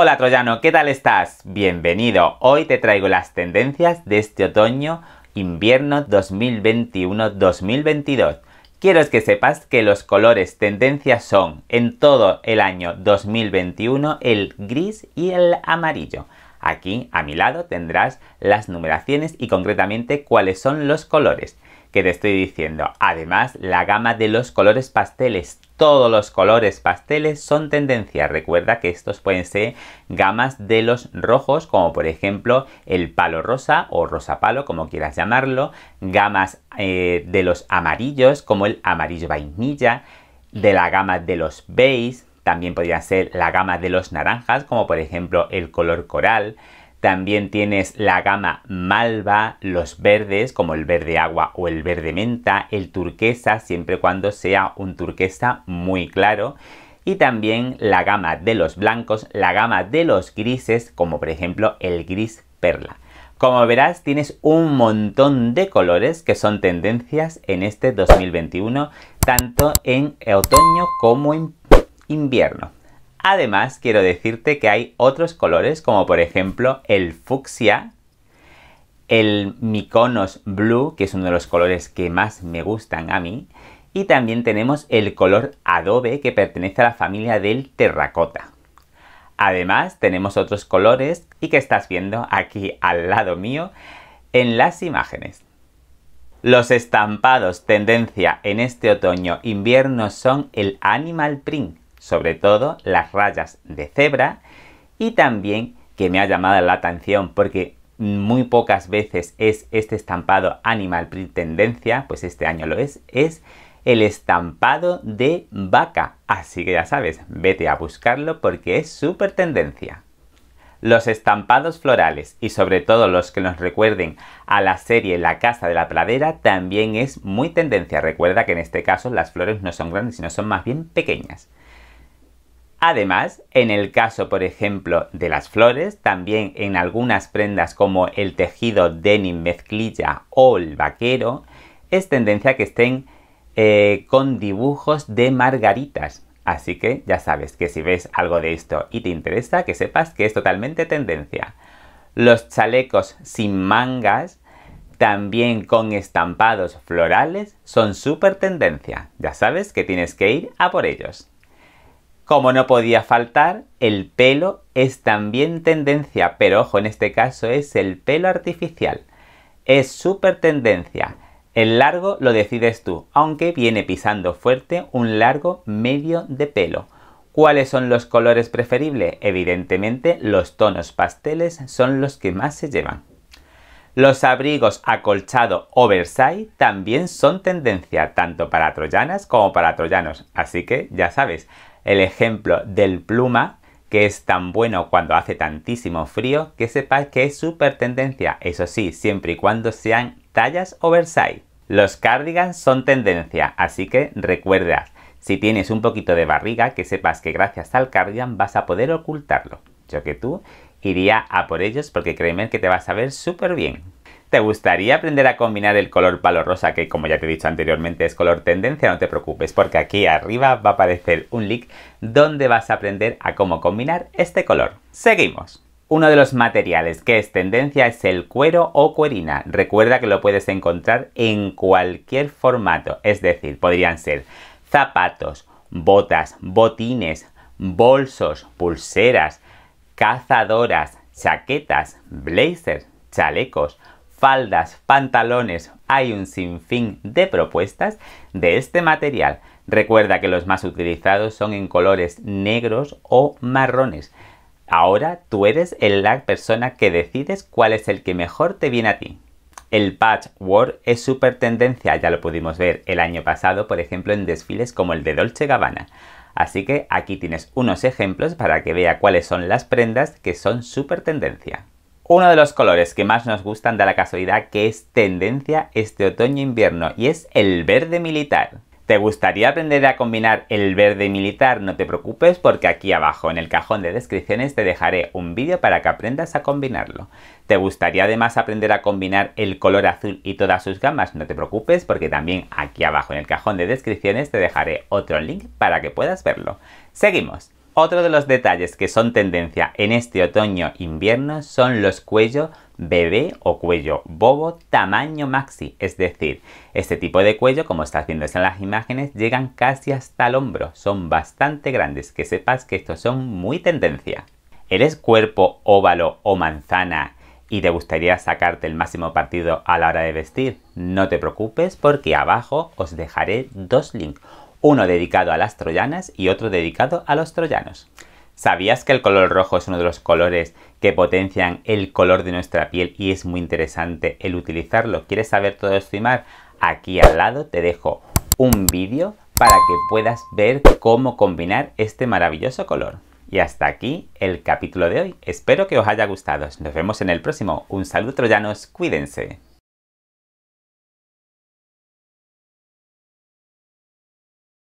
Hola Troyano, ¿qué tal estás? Bienvenido. Hoy te traigo las tendencias de este otoño invierno 2021-2022. Quiero que sepas que los colores tendencias son en todo el año 2021 el gris y el amarillo. Aquí a mi lado tendrás las numeraciones y concretamente cuáles son los colores que te estoy diciendo. Además, la gama de los colores pasteles. Todos los colores pasteles son tendencia. Recuerda que estos pueden ser gamas de los rojos, como por ejemplo el palo rosa o rosa palo, como quieras llamarlo. Gamas eh, de los amarillos, como el amarillo vainilla. De la gama de los beige, también podría ser la gama de los naranjas, como por ejemplo el color coral también tienes la gama malva, los verdes como el verde agua o el verde menta, el turquesa siempre cuando sea un turquesa muy claro. Y también la gama de los blancos, la gama de los grises como por ejemplo el gris perla. Como verás tienes un montón de colores que son tendencias en este 2021, tanto en otoño como en invierno. Además, quiero decirte que hay otros colores, como por ejemplo el fucsia, el Miconos Blue, que es uno de los colores que más me gustan a mí, y también tenemos el color adobe, que pertenece a la familia del terracota. Además, tenemos otros colores y que estás viendo aquí al lado mío en las imágenes. Los estampados tendencia en este otoño-invierno son el animal print, sobre todo las rayas de cebra y también que me ha llamado la atención porque muy pocas veces es este estampado Animal Print Tendencia, pues este año lo es, es el estampado de vaca. Así que ya sabes, vete a buscarlo porque es súper tendencia. Los estampados florales y sobre todo los que nos recuerden a la serie La Casa de la Pradera también es muy tendencia. Recuerda que en este caso las flores no son grandes, sino son más bien pequeñas. Además, en el caso, por ejemplo, de las flores, también en algunas prendas como el tejido denim mezclilla o el vaquero, es tendencia que estén eh, con dibujos de margaritas. Así que ya sabes que si ves algo de esto y te interesa, que sepas que es totalmente tendencia. Los chalecos sin mangas, también con estampados florales, son súper tendencia. Ya sabes que tienes que ir a por ellos. Como no podía faltar, el pelo es también tendencia, pero ojo, en este caso es el pelo artificial. Es súper tendencia. El largo lo decides tú, aunque viene pisando fuerte un largo medio de pelo. ¿Cuáles son los colores preferibles? Evidentemente los tonos pasteles son los que más se llevan. Los abrigos acolchado oversize también son tendencia tanto para troyanas como para troyanos, así que ya sabes, el ejemplo del pluma, que es tan bueno cuando hace tantísimo frío, que sepas que es súper tendencia, eso sí, siempre y cuando sean tallas oversize. Los cardigans son tendencia, así que recuerda, si tienes un poquito de barriga, que sepas que gracias al cardigan vas a poder ocultarlo. Yo que tú iría a por ellos porque créeme que te vas a ver súper bien. ¿Te gustaría aprender a combinar el color palo rosa, que como ya te he dicho anteriormente es color tendencia? No te preocupes, porque aquí arriba va a aparecer un link donde vas a aprender a cómo combinar este color. Seguimos. Uno de los materiales que es tendencia es el cuero o cuerina. Recuerda que lo puedes encontrar en cualquier formato, es decir, podrían ser zapatos, botas, botines, bolsos, pulseras, cazadoras, chaquetas, blazers, chalecos, faldas, pantalones, hay un sinfín de propuestas de este material. Recuerda que los más utilizados son en colores negros o marrones. Ahora tú eres la persona que decides cuál es el que mejor te viene a ti. El patchwork es súper tendencia, ya lo pudimos ver el año pasado, por ejemplo, en desfiles como el de Dolce Gabbana. Así que aquí tienes unos ejemplos para que vea cuáles son las prendas que son super tendencia. Uno de los colores que más nos gustan da la casualidad que es tendencia este otoño-invierno y es el verde militar. ¿Te gustaría aprender a combinar el verde militar? No te preocupes porque aquí abajo en el cajón de descripciones te dejaré un vídeo para que aprendas a combinarlo. ¿Te gustaría además aprender a combinar el color azul y todas sus gamas? No te preocupes porque también aquí abajo en el cajón de descripciones te dejaré otro link para que puedas verlo. Seguimos. Otro de los detalles que son tendencia en este otoño-invierno e son los cuellos bebé o cuello bobo tamaño maxi, es decir, este tipo de cuello, como está viendo en las imágenes, llegan casi hasta el hombro, son bastante grandes, que sepas que estos son muy tendencia. ¿Eres cuerpo óvalo o manzana y te gustaría sacarte el máximo partido a la hora de vestir? No te preocupes porque abajo os dejaré dos links uno dedicado a las troyanas y otro dedicado a los troyanos. ¿Sabías que el color rojo es uno de los colores que potencian el color de nuestra piel y es muy interesante el utilizarlo? ¿Quieres saber todo esto y más? Aquí al lado te dejo un vídeo para que puedas ver cómo combinar este maravilloso color. Y hasta aquí el capítulo de hoy. Espero que os haya gustado. Nos vemos en el próximo. Un saludo troyanos, cuídense.